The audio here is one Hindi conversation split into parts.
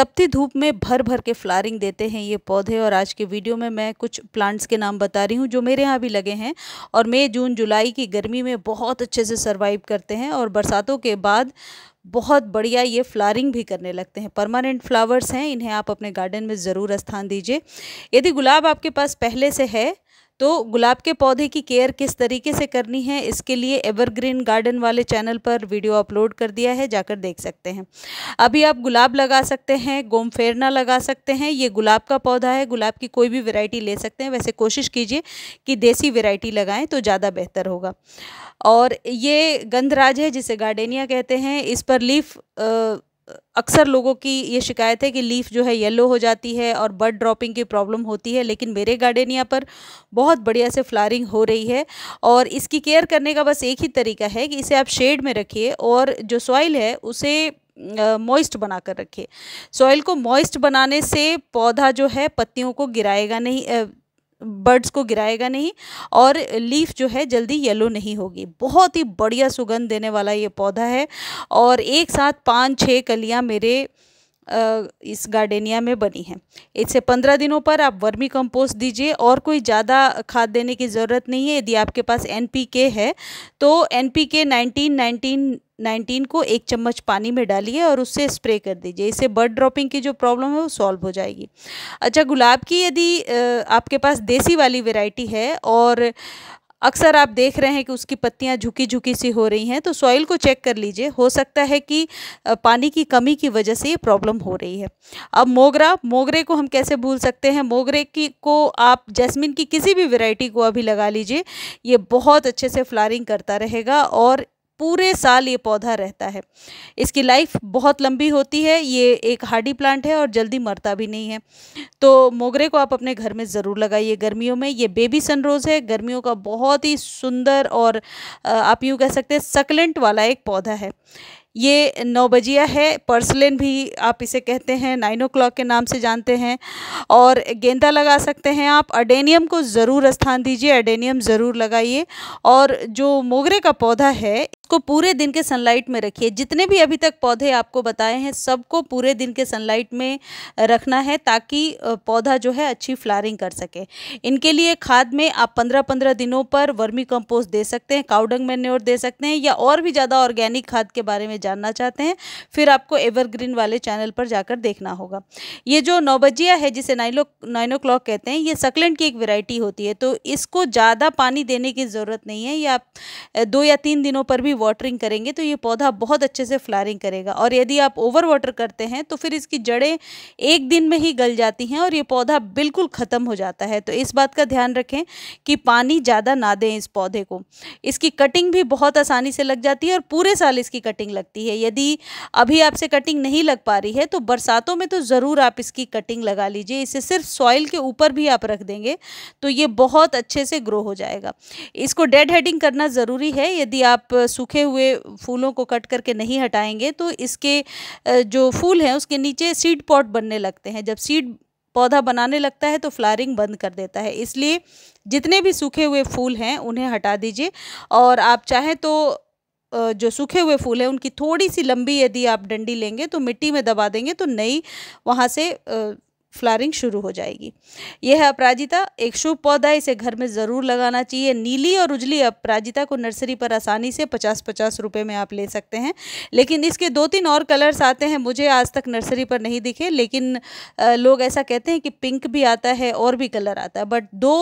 तपती धूप में भर भर के फ्लारिंग देते हैं ये पौधे और आज के वीडियो में मैं कुछ प्लांट्स के नाम बता रही हूँ जो मेरे यहाँ भी लगे हैं और मई जून जुलाई की गर्मी में बहुत अच्छे से सर्वाइव करते हैं और बरसातों के बाद बहुत बढ़िया ये फ्लारिंग भी करने लगते हैं परमानेंट फ्लावर्स हैं इन्हें आप अपने गार्डन में ज़रूर स्थान दीजिए यदि गुलाब आपके पास पहले से है तो गुलाब के पौधे की केयर किस तरीके से करनी है इसके लिए एवरग्रीन गार्डन वाले चैनल पर वीडियो अपलोड कर दिया है जाकर देख सकते हैं अभी आप गुलाब लगा सकते हैं गोमफेरना लगा सकते हैं ये गुलाब का पौधा है गुलाब की कोई भी वेराइटी ले सकते हैं वैसे कोशिश कीजिए कि देसी वेराइटी लगाएं तो ज़्यादा बेहतर होगा और ये गंधराज है जिसे गार्डेनिया कहते हैं इस पर लीफ अक्सर लोगों की ये शिकायत है कि लीफ जो है येलो हो जाती है और बर्ड ड्रॉपिंग की प्रॉब्लम होती है लेकिन मेरे गार्डेनिया पर बहुत बढ़िया से फ्लारिंग हो रही है और इसकी केयर करने का बस एक ही तरीका है कि इसे आप शेड में रखिए और जो सॉइल है उसे मॉइस्ट बना कर रखिए सॉइल को मॉइस्ट बनाने से पौधा जो है पत्तियों को गिराएगा नहीं बर्ड्स को गिराएगा नहीं और लीफ जो है जल्दी येलो नहीं होगी बहुत ही बढ़िया सुगंध देने वाला ये पौधा है और एक साथ पाँच छः कलियाँ मेरे इस गार्डेनिया में बनी है इससे पंद्रह दिनों पर आप वर्मी कंपोस्ट दीजिए और कोई ज़्यादा खाद देने की ज़रूरत नहीं है यदि आपके पास एन है तो N P K nineteen nineteen nineteen को एक चम्मच पानी में डालिए और उससे स्प्रे कर दीजिए इससे बर्ड ड्रॉपिंग की जो प्रॉब्लम है वो सॉल्व हो जाएगी अच्छा गुलाब की यदि आपके पास देसी वाली वेराइटी है और अक्सर आप देख रहे हैं कि उसकी पत्तियां झुकी झुकी सी हो रही हैं तो सॉइल को चेक कर लीजिए हो सकता है कि पानी की कमी की वजह से ये प्रॉब्लम हो रही है अब मोगरा मोगरे को हम कैसे भूल सकते हैं मोगरे की को आप जैस्मिन की किसी भी वैरायटी को अभी लगा लीजिए ये बहुत अच्छे से फ्लारिंग करता रहेगा और पूरे साल ये पौधा रहता है इसकी लाइफ बहुत लंबी होती है ये एक हार्डी प्लांट है और जल्दी मरता भी नहीं है तो मोगरे को आप अपने घर में ज़रूर लगाइए गर्मियों में ये बेबी सनरोज़ है गर्मियों का बहुत ही सुंदर और आप यूँ कह सकते हैं सकलेंट वाला एक पौधा है ये नौ बजिया है पर्सलिन भी आप इसे कहते हैं नाइन ओ क्लॉक के नाम से जानते हैं और गेंदा लगा सकते हैं आप अडेनियम को ज़रूर स्थान दीजिए अडेनियम ज़रूर लगाइए और जो मोगरे का पौधा है इसको पूरे दिन के सनलाइट में रखिए जितने भी अभी तक पौधे आपको बताए हैं सबको पूरे दिन के सनलाइट में रखना है ताकि पौधा जो है अच्छी फ्लारिंग कर सके इनके लिए खाद में आप पंद्रह पंद्रह दिनों पर वर्मी कंपोस्ट दे सकते हैं काउडंग मेन्योर दे सकते हैं या और भी ज़्यादा ऑर्गेनिक खाद के बारे में जानना चाहते हैं फिर आपको एवरग्रीन वाले चैनल पर जाकर देखना होगा ये जो नौबजिया है जिसे नाइनो नाइन ओ कहते हैं ये सकलेंट की एक वेराइटी होती है तो इसको ज़्यादा पानी देने की ज़रूरत नहीं है या आप दो या तीन दिनों पर भी वाटरिंग करेंगे तो ये पौधा बहुत अच्छे से फ्लारिंग करेगा और यदि आप ओवर वाटर करते हैं तो फिर इसकी जड़ें एक दिन में ही गल जाती हैं और ये पौधा बिल्कुल ख़त्म हो जाता है तो इस बात का ध्यान रखें कि पानी ज़्यादा ना दें इस पौधे को इसकी कटिंग भी बहुत आसानी से लग जाती है और पूरे साल इसकी कटिंग लगती है सकती है यदि अभी आपसे कटिंग नहीं लग पा रही है तो बरसातों में तो ज़रूर आप इसकी कटिंग लगा लीजिए इसे सिर्फ सॉइल के ऊपर भी आप रख देंगे तो ये बहुत अच्छे से ग्रो हो जाएगा इसको डेड हेडिंग करना ज़रूरी है यदि आप सूखे हुए फूलों को कट करके नहीं हटाएंगे तो इसके जो फूल हैं उसके नीचे सीड पॉट बनने लगते हैं जब सीड पौधा बनाने लगता है तो फ्लारिंग बंद कर देता है इसलिए जितने भी सूखे हुए फूल हैं उन्हें हटा दीजिए और आप चाहें तो जो सूखे हुए फूल हैं उनकी थोड़ी सी लंबी यदि आप डंडी लेंगे तो मिट्टी में दबा देंगे तो नई वहाँ से फ्लारिंग शुरू हो जाएगी यह है अपराजिता एक शुभ पौधा है इसे घर में ज़रूर लगाना चाहिए नीली और उजली अपराजिता को नर्सरी पर आसानी से पचास पचास रुपये में आप ले सकते हैं लेकिन इसके दो तीन और कलर्स आते हैं मुझे आज तक नर्सरी पर नहीं दिखे लेकिन लोग ऐसा कहते हैं कि पिंक भी आता है और भी कलर आता है बट दो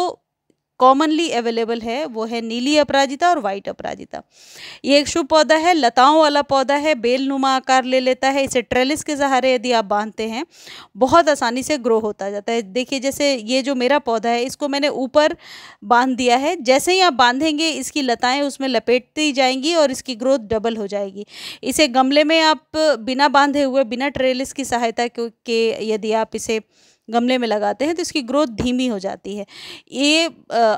कॉमनली अवेलेबल है वो है नीली अपराजिता और वाइट अपराजिता ये एक शुभ पौधा है लताओं वाला पौधा है बेलनुमा आकार ले लेता है इसे ट्रेलिस के सहारे यदि आप बांधते हैं बहुत आसानी से ग्रो होता जाता है देखिए जैसे ये जो मेरा पौधा है इसको मैंने ऊपर बांध दिया है जैसे ही आप बांधेंगे इसकी लताएँ उसमें लपेटती जाएंगी और इसकी ग्रोथ डबल हो जाएगी इसे गमले में आप बिना बांधे हुए बिना ट्रेलिस की सहायता के यदि आप इसे गमले में लगाते हैं तो इसकी ग्रोथ धीमी हो जाती है ये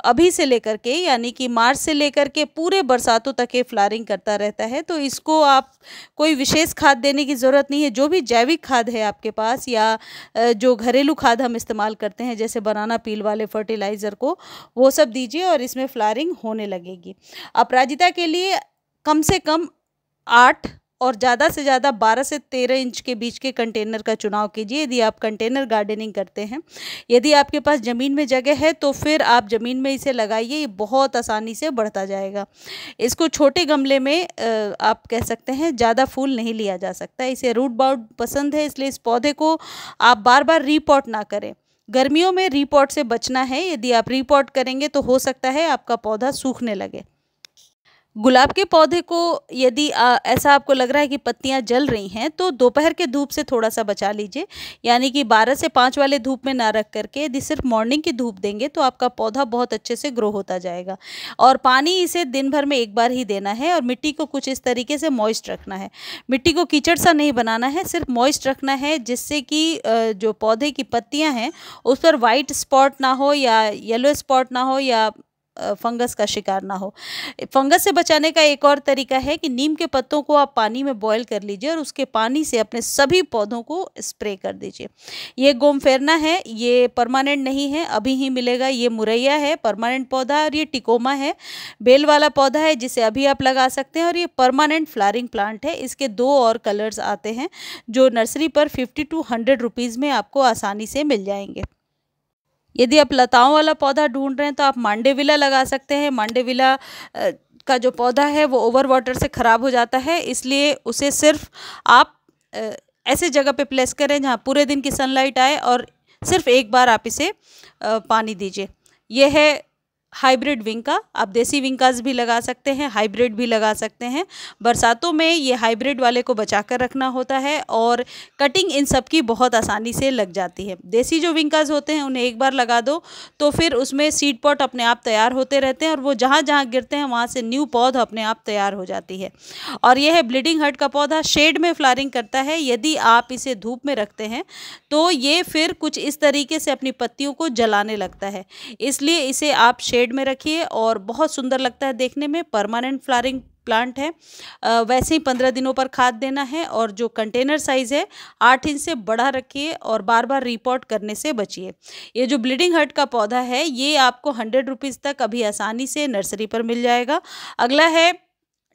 अभी से लेकर के यानी कि मार्च से लेकर के पूरे बरसातों तक ये फ्लारिंग करता रहता है तो इसको आप कोई विशेष खाद देने की ज़रूरत नहीं है जो भी जैविक खाद है आपके पास या जो घरेलू खाद हम इस्तेमाल करते हैं जैसे बनाना पील वाले फर्टिलाइज़र को वो सब दीजिए और इसमें फ्लारिंग होने लगेगी अपराजिता के लिए कम से कम आठ और ज़्यादा से ज़्यादा 12 से 13 इंच के बीच के कंटेनर का चुनाव कीजिए यदि आप कंटेनर गार्डनिंग करते हैं यदि आपके पास ज़मीन में जगह है तो फिर आप ज़मीन में इसे लगाइए ये बहुत आसानी से बढ़ता जाएगा इसको छोटे गमले में आप कह सकते हैं ज़्यादा फूल नहीं लिया जा सकता इसे रूट बाउट पसंद है इसलिए इस पौधे को आप बार बार रीपॉट ना करें गर्मियों में रीपॉट से बचना है यदि आप रीपॉट करेंगे तो हो सकता है आपका पौधा सूखने लगे गुलाब के पौधे को यदि ऐसा आपको लग रहा है कि पत्तियां जल रही हैं तो दोपहर के धूप से थोड़ा सा बचा लीजिए यानी कि 12 से 5 वाले धूप में ना रख करके यदि सिर्फ मॉर्निंग की धूप देंगे तो आपका पौधा बहुत अच्छे से ग्रो होता जाएगा और पानी इसे दिन भर में एक बार ही देना है और मिट्टी को कुछ इस तरीके से मॉइस्ट रखना है मिट्टी को कीचड़ सा नहीं बनाना है सिर्फ मॉइस्ट रखना है जिससे कि जो पौधे की पत्तियाँ हैं उस पर वाइट स्पॉट ना हो या येलो स्पॉट ना हो या फंगस का शिकार ना हो फंगस से बचाने का एक और तरीका है कि नीम के पत्तों को आप पानी में बॉयल कर लीजिए और उसके पानी से अपने सभी पौधों को स्प्रे कर दीजिए ये गोमफेरना है ये परमानेंट नहीं है अभी ही मिलेगा ये मुरैया है परमानेंट पौधा और ये टिकोमा है बेल वाला पौधा है जिसे अभी आप लगा सकते हैं और ये परमानेंट फ्लारिंग प्लांट है इसके दो और कलर्स आते हैं जो नर्सरी पर फिफ्टी टू हंड्रेड रुपीज़ में आपको आसानी से मिल जाएंगे यदि आप लताओं वाला पौधा ढूंढ रहे हैं तो आप मांडेविला लगा सकते हैं मांडेविला का जो पौधा है वो ओवर वाटर से ख़राब हो जाता है इसलिए उसे सिर्फ आप ऐसे जगह पे प्लेस करें जहाँ पूरे दिन की सनलाइट आए और सिर्फ एक बार आप इसे पानी दीजिए यह है हाइब्रिड विंका आप देसी विंकास भी लगा सकते हैं हाइब्रिड भी लगा सकते हैं बरसातों में ये हाइब्रिड वाले को बचा कर रखना होता है और कटिंग इन सब की बहुत आसानी से लग जाती है देसी जो विंकास होते हैं उन्हें एक बार लगा दो तो फिर उसमें सीड पॉट अपने आप तैयार होते रहते हैं और वो जहाँ जहाँ गिरते हैं वहाँ से न्यू पौध अपने आप तैयार हो जाती है और यह है ब्लीडिंग हर्ट का पौधा शेड में फ्लारिंग करता है यदि आप इसे धूप में रखते हैं तो ये फिर कुछ इस तरीके से अपनी पत्तियों को जलाने लगता है इसलिए इसे आप शेड शेड में रखिए और बहुत सुंदर लगता है देखने में परमानेंट फ्लारिंग प्लांट है वैसे ही पंद्रह दिनों पर खाद देना है और जो कंटेनर साइज़ है आठ इंच से बड़ा रखिए और बार बार रिपोर्ट करने से बचिए ये जो ब्लीडिंग हर्ट का पौधा है ये आपको हंड्रेड रुपीज़ तक अभी आसानी से नर्सरी पर मिल जाएगा अगला है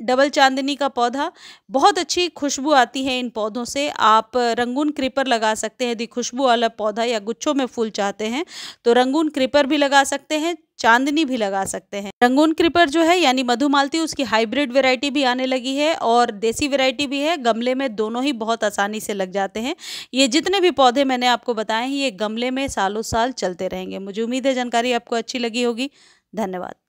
डबल चांदनी का पौधा बहुत अच्छी खुशबू आती है इन पौधों से आप रंगून क्रीपर लगा सकते हैं यदि खुशबू वाला पौधा या गुच्छों में फूल चाहते हैं तो रंगून क्रीपर भी लगा सकते हैं चांदनी भी लगा सकते हैं रंगून क्रीपर जो है यानी मधुमालती उसकी हाइब्रिड वेरायटी भी आने लगी है और देसी वेरायटी भी है गमले में दोनों ही बहुत आसानी से लग जाते हैं ये जितने भी पौधे मैंने आपको बताए हैं ये गमले में सालों साल चलते रहेंगे मुझे उम्मीद है जानकारी आपको अच्छी लगी होगी धन्यवाद